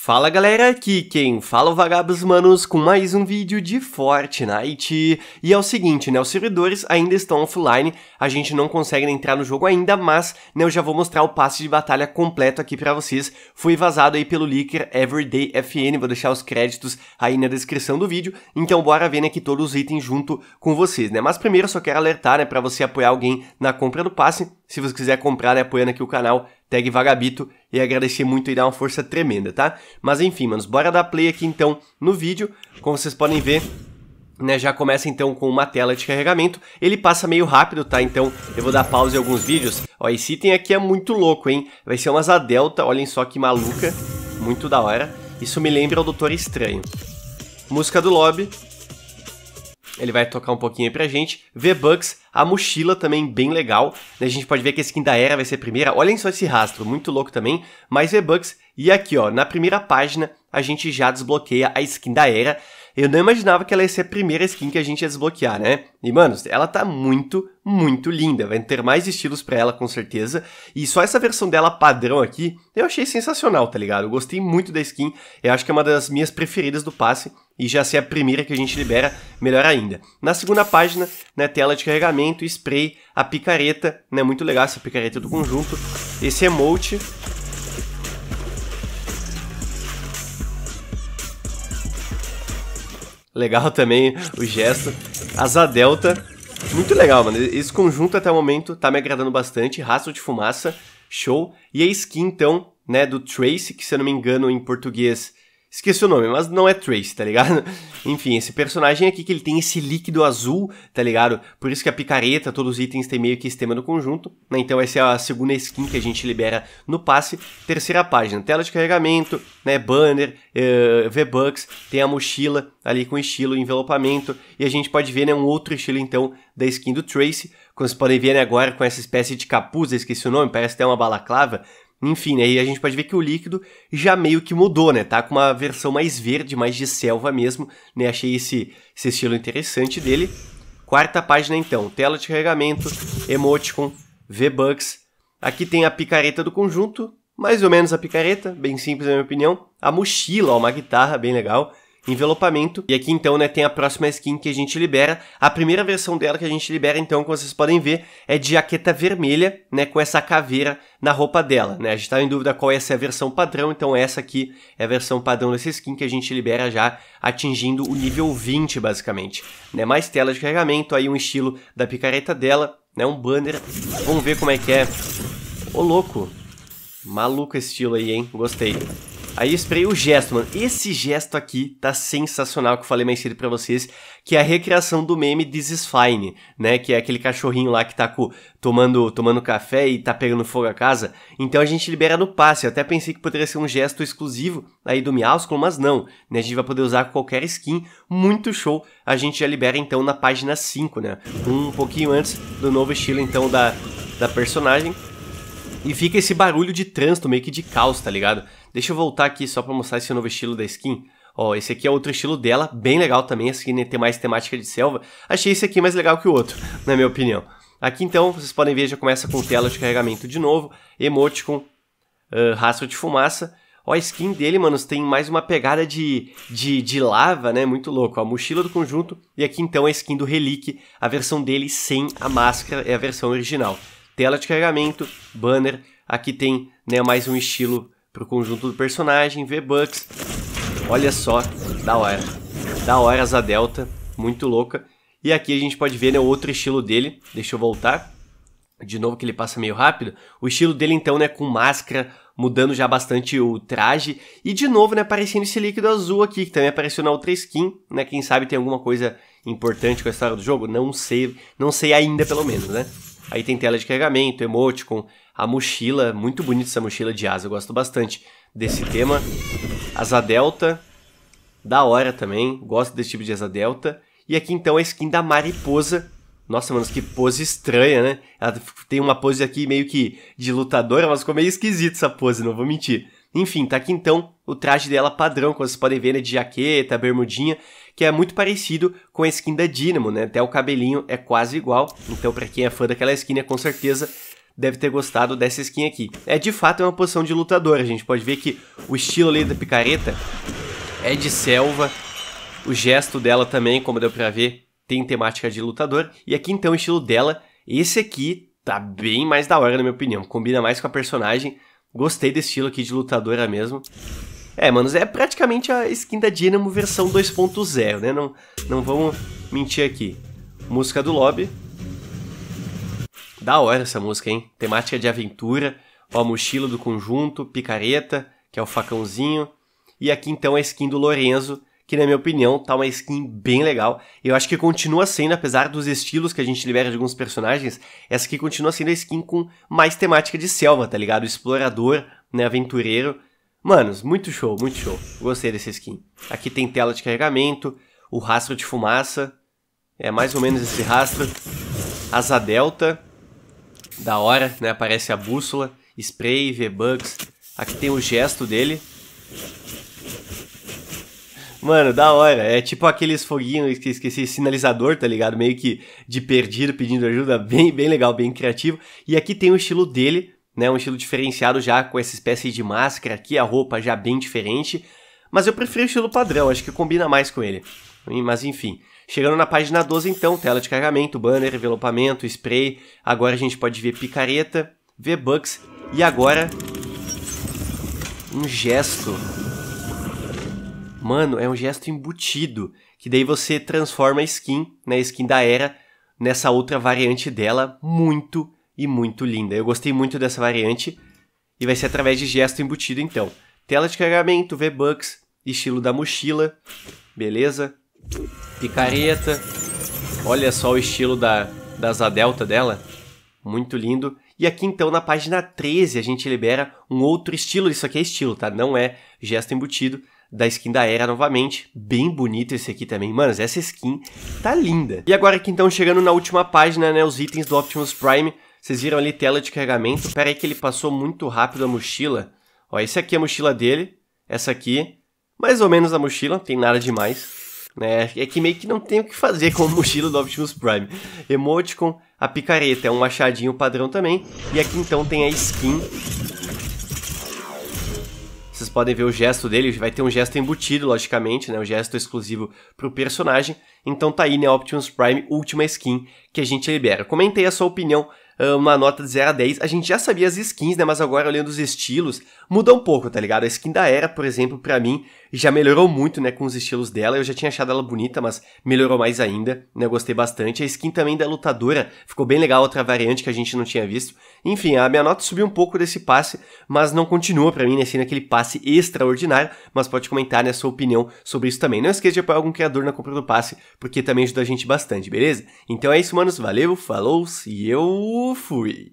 Fala galera, aqui quem fala é o Vagabos Manos com mais um vídeo de Fortnite. E é o seguinte, né, os servidores ainda estão offline, a gente não consegue entrar no jogo ainda, mas né, eu já vou mostrar o passe de batalha completo aqui pra vocês. Foi vazado aí pelo leaker Everyday FN, vou deixar os créditos aí na descrição do vídeo, então bora ver né, aqui todos os itens junto com vocês, né. Mas primeiro eu só quero alertar, né, pra você apoiar alguém na compra do passe, se você quiser comprar, e né, apoiando aqui o canal, tag Vagabito e agradecer muito e dar uma força tremenda, tá? Mas enfim, manos, bora dar play aqui então no vídeo. Como vocês podem ver, né, já começa então com uma tela de carregamento, ele passa meio rápido, tá? Então eu vou dar pausa em alguns vídeos. Ó, esse item aqui é muito louco, hein? Vai ser uma a delta, olhem só que maluca, muito da hora. Isso me lembra o Doutor Estranho. Música do lobby, ele vai tocar um pouquinho aí pra gente. V-Bucks, a mochila também bem legal. A gente pode ver que esse skin da Era vai ser a primeira. Olhem só esse rastro, muito louco também. Mais V-Bucks. E aqui, ó, na primeira página a gente já desbloqueia a skin da Era. Eu não imaginava que ela ia ser a primeira skin que a gente ia desbloquear, né? E, mano, ela tá muito, muito linda. Vai ter mais estilos para ela, com certeza. E só essa versão dela padrão aqui, eu achei sensacional, tá ligado? Eu gostei muito da skin. Eu acho que é uma das minhas preferidas do passe. E já ser a primeira que a gente libera, melhor ainda. Na segunda página, né, tela de carregamento, spray, a picareta, né? Muito legal essa picareta do conjunto. Esse emote, Legal também o gesto. Asa delta. Muito legal, mano. Esse conjunto até o momento tá me agradando bastante. Rastro de fumaça, show. E a skin, então, né, do Trace, que se eu não me engano em português Esqueci o nome, mas não é Trace, tá ligado? Enfim, esse personagem aqui que ele tem esse líquido azul, tá ligado? Por isso que a picareta, todos os itens têm meio que esse tema no conjunto. Né? Então essa é a segunda skin que a gente libera no passe. Terceira página, tela de carregamento, né? banner, uh, V-Bucks, tem a mochila ali com estilo, envelopamento. E a gente pode ver né, um outro estilo então da skin do Trace. Como vocês podem ver né, agora com essa espécie de capuz, esqueci o nome, parece até uma balaclava enfim, aí né, a gente pode ver que o líquido já meio que mudou, né? Tá com uma versão mais verde, mais de selva mesmo, né? Achei esse, esse estilo interessante dele. Quarta página então, tela de carregamento, emoticon, V-Bucks. Aqui tem a picareta do conjunto, mais ou menos a picareta, bem simples na minha opinião. A mochila, ó, uma guitarra, bem legal envelopamento. E aqui então, né, tem a próxima skin que a gente libera. A primeira versão dela que a gente libera, então, como vocês podem ver, é de jaqueta vermelha, né, com essa caveira na roupa dela, né? A gente tá em dúvida qual essa é a versão padrão, então essa aqui é a versão padrão dessa skin que a gente libera já atingindo o nível 20, basicamente, né? Mais tela de carregamento, aí um estilo da picareta dela, né, um banner. Vamos ver como é que é. Ô, louco. Maluco esse estilo aí, hein? Gostei. Aí eu esperei o gesto, mano. Esse gesto aqui tá sensacional, que eu falei mais cedo pra vocês, que é a recriação do meme This is Fine, né? Que é aquele cachorrinho lá que tá com tomando, tomando café e tá pegando fogo a casa. Então a gente libera no passe. Eu até pensei que poderia ser um gesto exclusivo aí do Miausculo, mas não. Né? A gente vai poder usar qualquer skin. Muito show. A gente já libera então na página 5, né? Um pouquinho antes do novo estilo, então, da, da personagem. E fica esse barulho de trânsito, meio que de caos, tá ligado? Deixa eu voltar aqui só para mostrar esse novo estilo da skin. Ó, esse aqui é outro estilo dela, bem legal também, essa skin tem mais temática de selva. Achei esse aqui mais legal que o outro, na minha opinião. Aqui então, vocês podem ver, já começa com tela de carregamento de novo, emoticon, uh, rastro de fumaça. Ó, a skin dele, mano, tem mais uma pegada de, de, de lava, né? Muito louco. Ó, a mochila do conjunto. E aqui então é a skin do Relic, a versão dele sem a máscara, é a versão original. Tela de carregamento, banner. Aqui tem né, mais um estilo pro conjunto do personagem, V-Bucks. Olha só, da hora. Da hora a delta, muito louca. E aqui a gente pode ver né, o outro estilo dele. Deixa eu voltar. De novo que ele passa meio rápido. O estilo dele então, né, com máscara, mudando já bastante o traje. E de novo, né, aparecendo esse líquido azul aqui, que também apareceu na outra skin, né? Quem sabe tem alguma coisa importante com a história do jogo? Não sei, não sei ainda pelo menos, né? Aí tem tela de carregamento, emoticon, a mochila, muito bonita essa mochila de asa, eu gosto bastante desse tema. Asa delta, da hora também, gosto desse tipo de asa delta. E aqui então a skin da mariposa. Nossa, mano, que pose estranha, né? Ela tem uma pose aqui meio que de lutadora, mas ficou meio esquisita essa pose, não vou mentir. Enfim, tá aqui então o traje dela padrão, como vocês podem ver, né, de jaqueta, bermudinha, que é muito parecido com a skin da Dynamo, né? Até o cabelinho é quase igual. Então, para quem é fã daquela skin, é com certeza deve ter gostado dessa skin aqui. É de fato é uma posição de lutador, a gente pode ver que o estilo ali da picareta é de selva, o gesto dela também, como deu pra ver, tem temática de lutador, e aqui então o estilo dela, esse aqui tá bem mais da hora na minha opinião, combina mais com a personagem, gostei desse estilo aqui de lutadora mesmo. É, manos, é praticamente a skin da Dynamo versão 2.0, né? Não, não vamos mentir aqui. Música do lobby, da hora essa música, hein? Temática de aventura, ó, a mochila do conjunto, picareta, que é o facãozinho. E aqui então a skin do Lorenzo, que na minha opinião tá uma skin bem legal. Eu acho que continua sendo, apesar dos estilos que a gente libera de alguns personagens, essa aqui continua sendo a skin com mais temática de selva, tá ligado? Explorador, né, aventureiro. Manos, muito show, muito show. Gostei dessa skin. Aqui tem tela de carregamento, o rastro de fumaça. É mais ou menos esse rastro. Asa delta da hora, né? Aparece a bússola, spray, v bugs. Aqui tem o gesto dele. Mano, da hora. É tipo aqueles foguinhos que esqueci, sinalizador, tá ligado? Meio que de perdido, pedindo ajuda. Bem, bem legal, bem criativo. E aqui tem o estilo dele, né? Um estilo diferenciado já com essa espécie de máscara aqui, a roupa já bem diferente. Mas eu prefiro o estilo padrão, acho que combina mais com ele. Mas enfim. Chegando na página 12, então, tela de carregamento, banner, envelopamento, spray. Agora a gente pode ver picareta, V-Bucks e agora um gesto. Mano, é um gesto embutido, que daí você transforma a skin, né, a skin da Era, nessa outra variante dela, muito e muito linda. Eu gostei muito dessa variante e vai ser através de gesto embutido então. Tela de carregamento, V-Bucks, estilo da mochila, beleza? picareta. Olha só o estilo da, da asa delta dela. Muito lindo. E aqui então na página 13 a gente libera um outro estilo. Isso aqui é estilo, tá? Não é gesto embutido. Da skin da Era novamente. Bem bonito esse aqui também. Mano, essa skin tá linda. E agora aqui então chegando na última página, né? Os itens do Optimus Prime. Vocês viram ali tela de carregamento. Pera aí que ele passou muito rápido a mochila. Ó, esse aqui é a mochila dele. Essa aqui, mais ou menos a mochila. Não tem nada demais. Né? É que meio que não tem o que fazer com a mochila do Optimus Prime. Emoticon, a picareta é um machadinho padrão também. E aqui então tem a skin. Vocês podem ver o gesto dele, vai ter um gesto embutido, logicamente, né? Um gesto exclusivo para o personagem. Então tá aí, né? Optimus Prime Última Skin que a gente libera. Comentei a sua opinião ah, uma nota de 0 a 10. A gente já sabia as skins, né? Mas agora, olhando os estilos, mudou um pouco, tá ligado? A skin da Era, por exemplo, para mim, já melhorou muito, né? Com os estilos dela. Eu já tinha achado ela bonita, mas melhorou mais ainda, né? gostei bastante. A skin também da Lutadora ficou bem legal, outra variante que a gente não tinha visto. Enfim, a minha nota subiu um pouco desse passe, mas não continua para mim, né? Sendo aquele passe extraordinário. Mas pode comentar, né? A sua opinião sobre isso também. Não esqueça de apoiar algum criador na compra do passe, porque também ajuda a gente bastante, beleza? Então é isso, manos. Valeu, falou e eu fui!